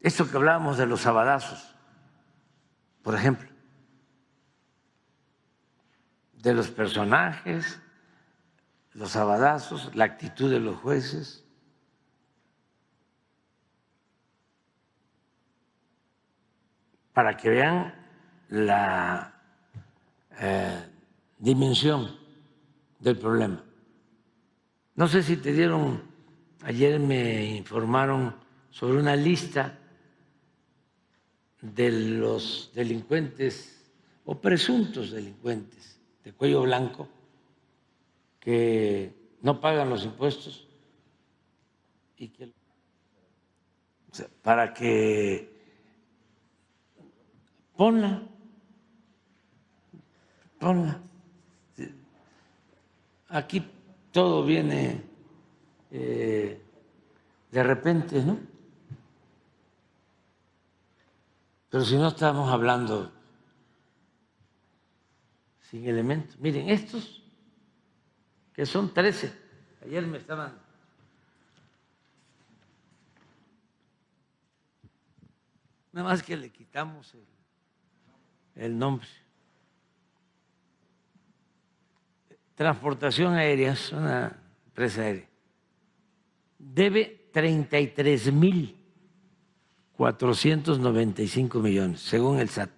Esto que hablábamos de los sabadazos, por ejemplo, de los personajes, los sabadazos, la actitud de los jueces. para que vean la eh, dimensión del problema. No sé si te dieron, ayer me informaron sobre una lista de los delincuentes o presuntos delincuentes de cuello blanco que no pagan los impuestos y que o sea, para que ponla ponla aquí todo viene eh, de repente no Pero si no estamos hablando sin elementos. Miren, estos que son 13, ayer me estaban Nada más que le quitamos el, nombre. Transportación aérea, es una empresa aérea. Debe 33 mil 495 millones, según el SAT.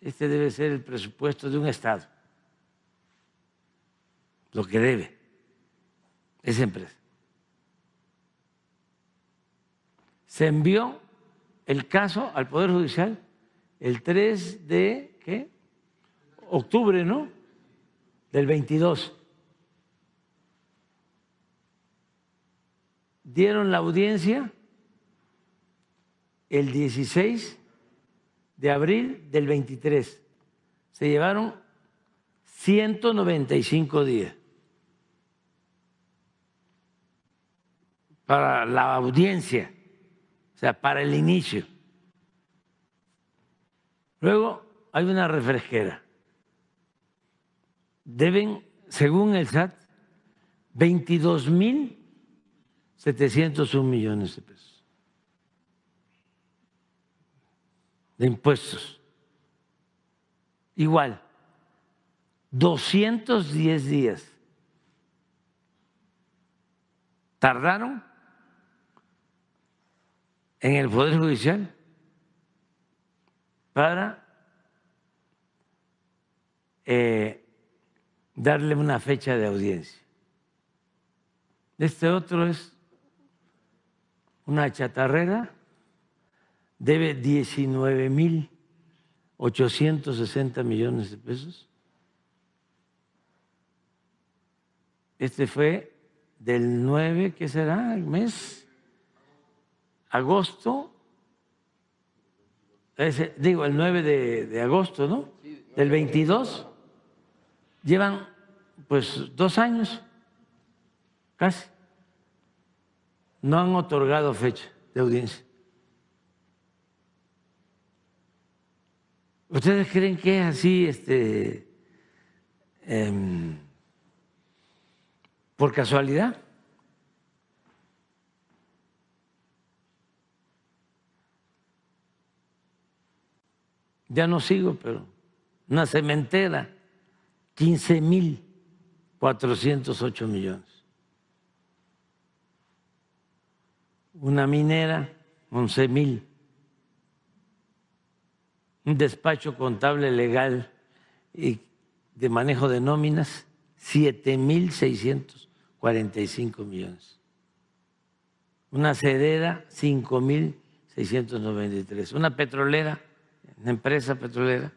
Este debe ser el presupuesto de un Estado, lo que debe esa empresa. Se envió el caso al Poder Judicial el 3 de ¿qué? octubre, ¿no? Del 22. dieron la audiencia el 16 de abril del 23. Se llevaron 195 días para la audiencia, o sea, para el inicio. Luego hay una refresquera. Deben, según el SAT, 22 mil 701 millones de pesos de impuestos. Igual, 210 días tardaron en el Poder Judicial para eh, darle una fecha de audiencia. Este otro es una chatarrera debe 19.860 millones de pesos. Este fue del 9, ¿qué será? El mes. Agosto. digo, el 9 de, de agosto, ¿no? Del 22. Llevan pues dos años, casi no han otorgado fecha de audiencia. ¿Ustedes creen que es así este, em, por casualidad? Ya no sigo, pero una cementera, 15.408 millones. una minera, 11 mil, un despacho contable legal y de manejo de nóminas, 7 mil 645 millones, una cedera, 5 mil 693, una petrolera, una empresa petrolera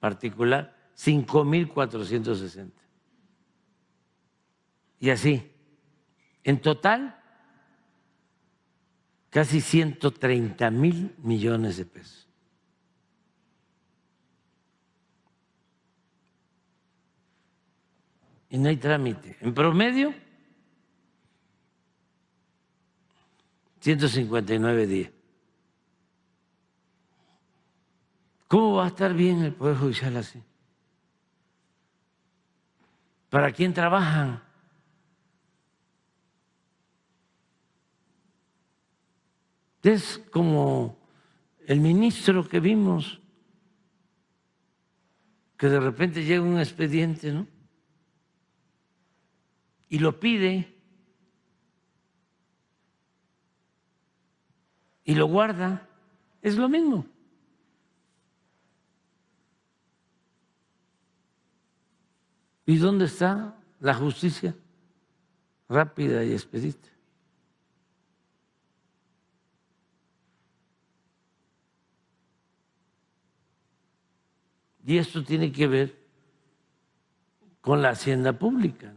particular, 5 mil 460. Y así, en total, casi 130 mil millones de pesos. Y no hay trámite. En promedio, 159 días. ¿Cómo va a estar bien el Poder Judicial así? ¿Para quién trabajan? Es como el ministro que vimos, que de repente llega un expediente, ¿no? Y lo pide y lo guarda. Es lo mismo. ¿Y dónde está la justicia rápida y expedita? Y esto tiene que ver con la hacienda pública.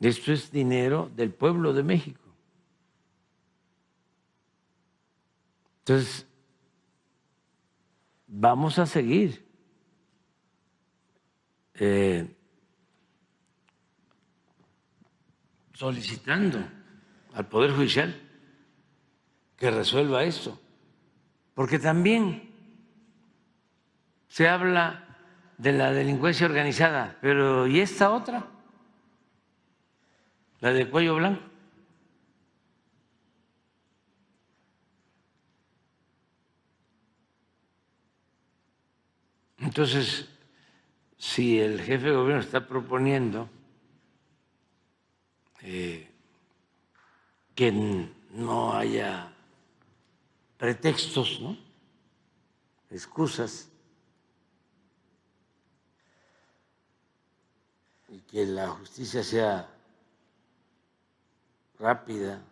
Esto es dinero del pueblo de México. Entonces, vamos a seguir eh, solicitando al Poder Judicial que resuelva esto, porque también se habla de la delincuencia organizada, pero ¿y esta otra? La de cuello blanco. Entonces, si el jefe de gobierno está proponiendo eh, que no haya pretextos, ¿no? excusas, y que la justicia sea rápida,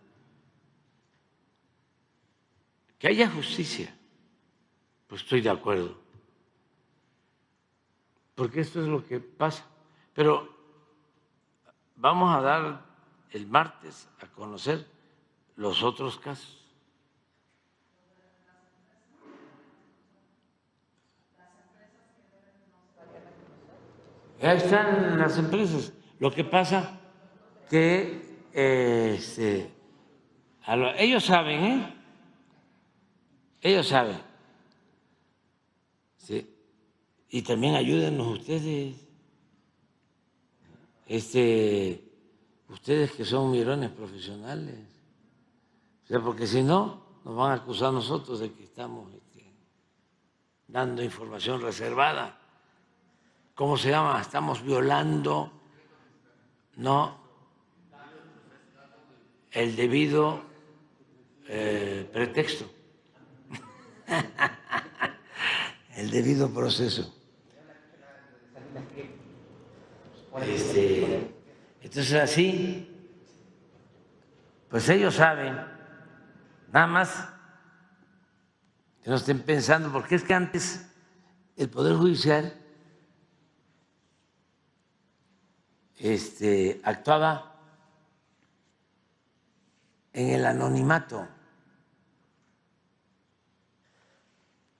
que haya justicia, pues estoy de acuerdo, porque esto es lo que pasa. Pero vamos a dar el martes a conocer los otros casos. Ahí están las empresas. Lo que pasa que este, ellos saben, ¿eh? Ellos saben. Y también ayúdenos ustedes. Este, ustedes que son mirones profesionales. porque si no, nos van a acusar nosotros de que estamos este, dando información reservada. ¿cómo se llama? Estamos violando, ¿no? El debido eh, pretexto, el debido proceso. Este, entonces así, pues ellos saben, nada más que no estén pensando, porque es que antes el Poder Judicial este, actuaba en el anonimato.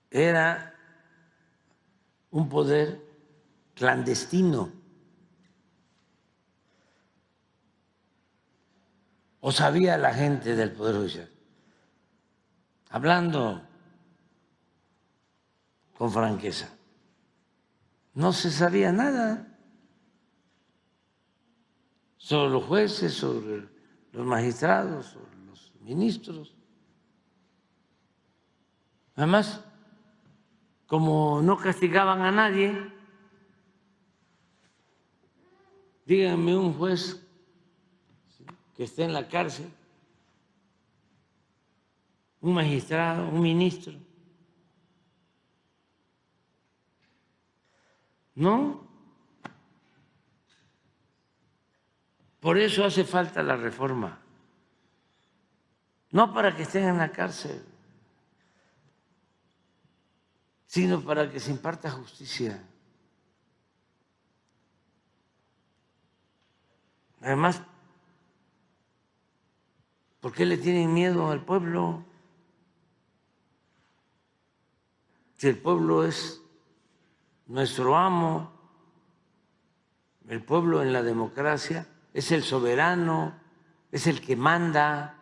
Era un poder clandestino. ¿O sabía la gente del Poder Judicial? Hablando con franqueza. No se sabía nada sobre los jueces, sobre los magistrados, sobre los ministros. Además, como no castigaban a nadie, díganme un juez que esté en la cárcel, un magistrado, un ministro. No, Por eso hace falta la reforma. No para que estén en la cárcel, sino para que se imparta justicia. Además, ¿por qué le tienen miedo al pueblo? Si el pueblo es nuestro amo, el pueblo en la democracia es el soberano, es el que manda.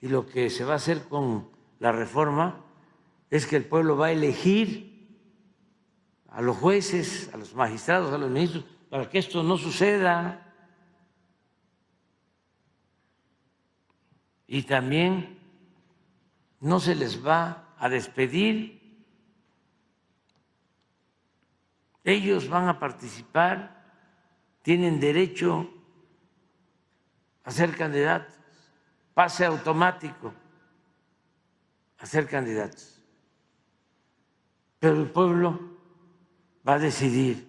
Y lo que se va a hacer con la reforma es que el pueblo va a elegir a los jueces, a los magistrados, a los ministros, para que esto no suceda. Y también no se les va a despedir. Ellos van a participar tienen derecho a ser candidatos, pase automático a ser candidatos. Pero el pueblo va a decidir.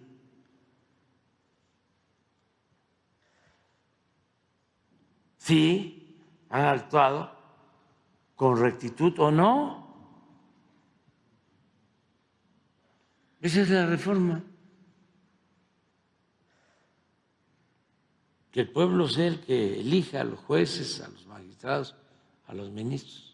si han actuado con rectitud o no. Esa es la reforma. que el pueblo sea el que elija a los jueces, a los magistrados, a los ministros.